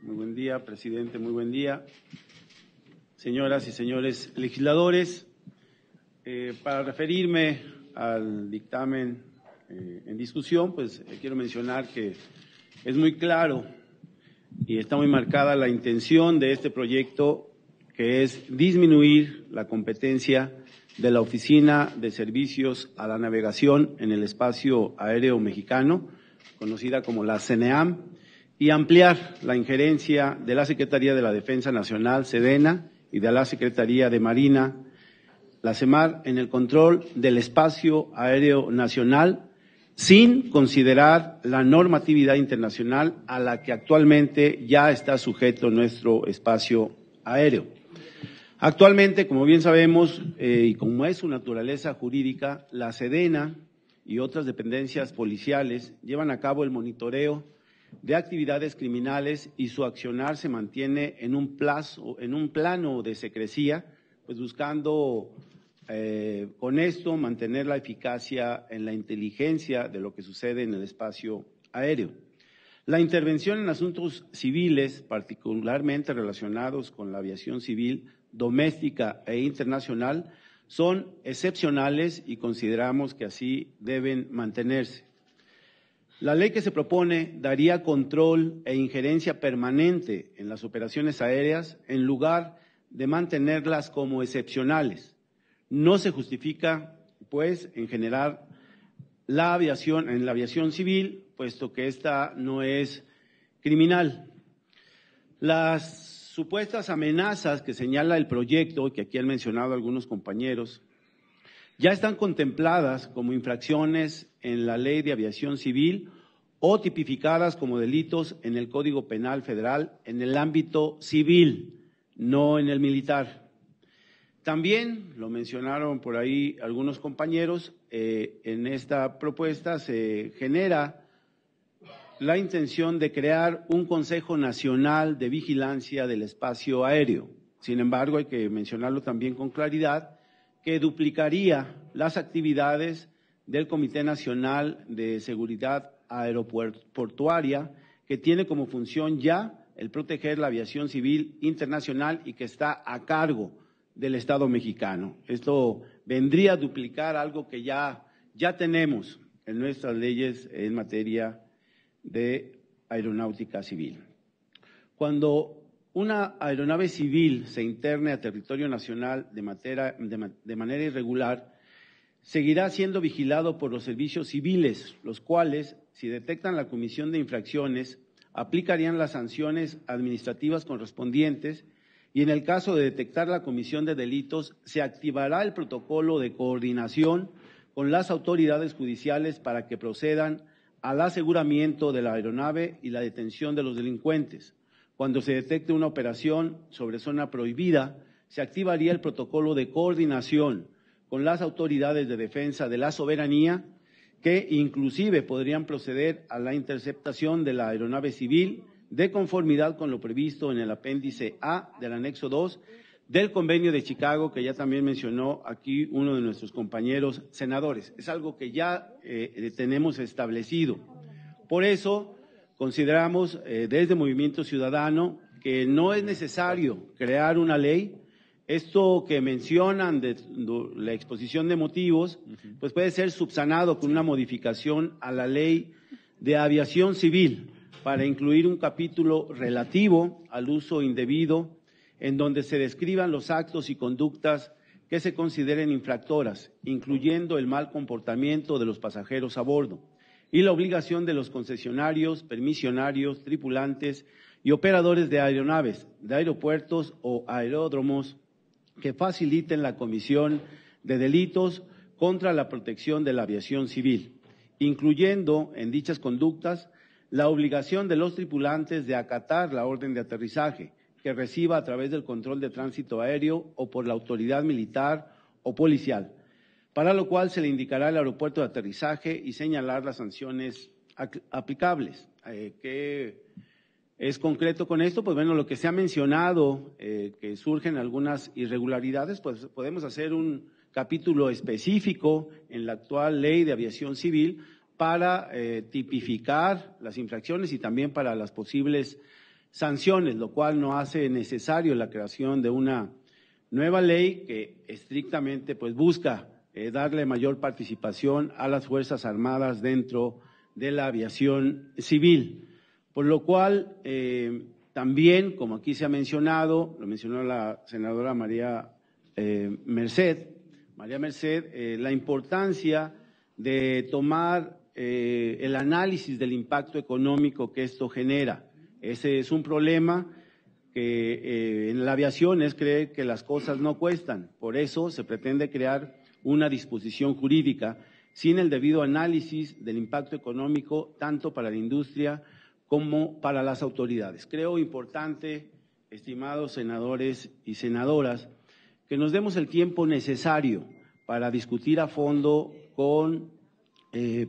Muy buen día, presidente, muy buen día. Señoras y señores legisladores, eh, para referirme al dictamen eh, en discusión, pues eh, quiero mencionar que es muy claro y está muy marcada la intención de este proyecto, que es disminuir la competencia de la Oficina de Servicios a la Navegación en el Espacio Aéreo Mexicano, conocida como la CNEAM, y ampliar la injerencia de la Secretaría de la Defensa Nacional, Sedena, y de la Secretaría de Marina, la CEMAR, en el control del espacio aéreo nacional sin considerar la normatividad internacional a la que actualmente ya está sujeto nuestro espacio aéreo. Actualmente, como bien sabemos, eh, y como es su naturaleza jurídica, la Sedena y otras dependencias policiales llevan a cabo el monitoreo de actividades criminales y su accionar se mantiene en un, plazo, en un plano de secrecía, pues buscando eh, con esto mantener la eficacia en la inteligencia de lo que sucede en el espacio aéreo. La intervención en asuntos civiles, particularmente relacionados con la aviación civil doméstica e internacional, son excepcionales y consideramos que así deben mantenerse. La ley que se propone daría control e injerencia permanente en las operaciones aéreas en lugar de mantenerlas como excepcionales. No se justifica, pues, en generar la aviación en la aviación civil, puesto que esta no es criminal. Las supuestas amenazas que señala el proyecto, que aquí han mencionado algunos compañeros, ya están contempladas como infracciones en la Ley de Aviación Civil o tipificadas como delitos en el Código Penal Federal en el ámbito civil, no en el militar. También, lo mencionaron por ahí algunos compañeros, eh, en esta propuesta se genera la intención de crear un Consejo Nacional de Vigilancia del Espacio Aéreo. Sin embargo, hay que mencionarlo también con claridad, que duplicaría las actividades del Comité Nacional de Seguridad Aeroportuaria, que tiene como función ya el proteger la aviación civil internacional y que está a cargo del Estado mexicano. Esto vendría a duplicar algo que ya, ya tenemos en nuestras leyes en materia de aeronáutica civil. Cuando una aeronave civil se interne a territorio nacional de, manera irregular, seguirá siendo vigilado por los servicios civiles, los cuales, si detectan la comisión de infracciones, aplicarían las sanciones administrativas correspondientes y en el caso de detectar la comisión de delitos, se activará el protocolo de coordinación con las autoridades judiciales para que procedan al aseguramiento de la aeronave y la detención de los delincuentes. Cuando se detecte una operación sobre zona prohibida, se activaría el protocolo de coordinación con las autoridades de defensa de la soberanía, que inclusive podrían proceder a la interceptación de la aeronave civil de conformidad con lo previsto en el apéndice A del anexo 2 del convenio de Chicago, que ya también mencionó aquí uno de nuestros compañeros senadores. Es algo que ya eh, tenemos establecido. Por eso, Consideramos eh, desde Movimiento Ciudadano que no es necesario crear una ley. Esto que mencionan de, la exposición de motivos, pues puede ser subsanado con una modificación a la ley de aviación civil para incluir un capítulo relativo al uso indebido en donde se describan los actos y conductas que se consideren infractoras, incluyendo el mal comportamiento de los pasajeros a bordo y la obligación de los concesionarios, permisionarios, tripulantes y operadores de aeronaves, de aeropuertos o aeródromos que faciliten la comisión de delitos contra la protección de la aviación civil, incluyendo en dichas conductas la obligación de los tripulantes de acatar la orden de aterrizaje que reciba a través del control de tránsito aéreo o por la autoridad militar o policial para lo cual se le indicará el aeropuerto de aterrizaje y señalar las sanciones aplicables. Eh, ¿Qué es concreto con esto? Pues bueno, lo que se ha mencionado, eh, que surgen algunas irregularidades, pues podemos hacer un capítulo específico en la actual ley de aviación civil para eh, tipificar las infracciones y también para las posibles sanciones, lo cual no hace necesario la creación de una nueva ley que estrictamente pues busca eh, darle mayor participación a las Fuerzas Armadas dentro de la aviación civil. Por lo cual, eh, también, como aquí se ha mencionado, lo mencionó la senadora María eh, Merced, María Merced, la importancia de tomar el análisis del impacto económico que esto genera. Ese es un problema que en la aviación es creer que las cosas no cuestan. Por eso se pretende crear una disposición jurídica sin el debido análisis del impacto económico tanto para la industria como para las autoridades. Creo importante, estimados senadores y senadoras, que nos demos el tiempo necesario para discutir a fondo con eh,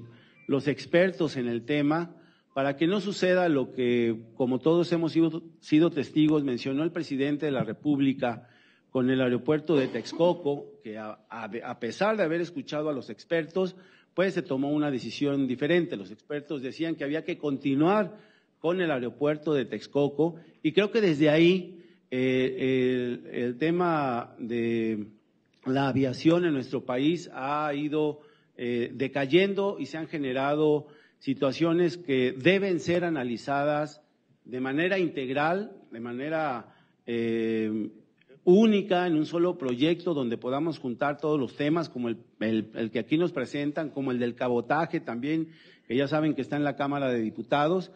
los expertos en el tema para que no suceda lo que, como todos hemos sido testigos, mencionó el presidente de la República con el aeropuerto de Texcoco, que a, pesar de haber escuchado a los expertos, pues se tomó una decisión diferente. Los expertos decían que había que continuar con el aeropuerto de Texcoco y creo que desde ahí eh, el, tema de la aviación en nuestro país ha ido eh, decayendo y se han generado situaciones que deben ser analizadas de manera integral, de manera eh, única, en un solo proyecto donde podamos juntar todos los temas, como el, que aquí nos presentan, como el del cabotaje también, que ya saben que está en la Cámara de Diputados,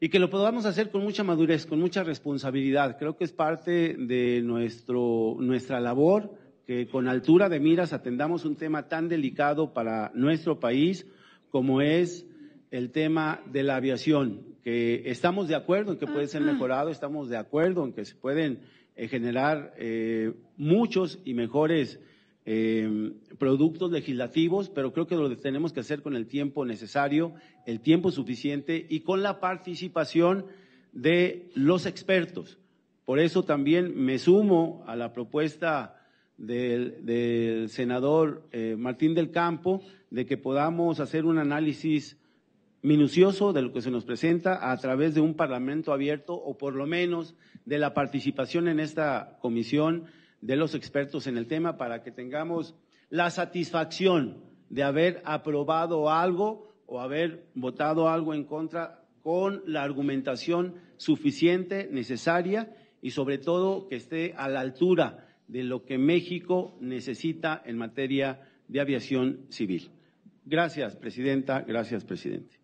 y que lo podamos hacer con mucha madurez, con mucha responsabilidad. Creo que es parte de nuestro, nuestra labor que con altura de miras atendamos un tema tan delicado para nuestro país como es el tema de la aviación, que estamos de acuerdo en que puede ser mejorado, estamos de acuerdo en que se pueden eh, generar eh, muchos y mejores eh, productos legislativos, pero creo que lo tenemos que hacer con el tiempo necesario, el tiempo suficiente y con la participación de los expertos. Por eso también me sumo a la propuesta del, del senador Martín del Campo de que podamos hacer un análisis minucioso de lo que se nos presenta a través de un Parlamento abierto o por lo menos de la participación en esta comisión de los expertos en el tema para que tengamos la satisfacción de haber aprobado algo o haber votado algo en contra con la argumentación suficiente, necesaria y sobre todo que esté a la altura de lo que México necesita en materia de aviación civil. Gracias, Presidenta. Gracias, Presidente.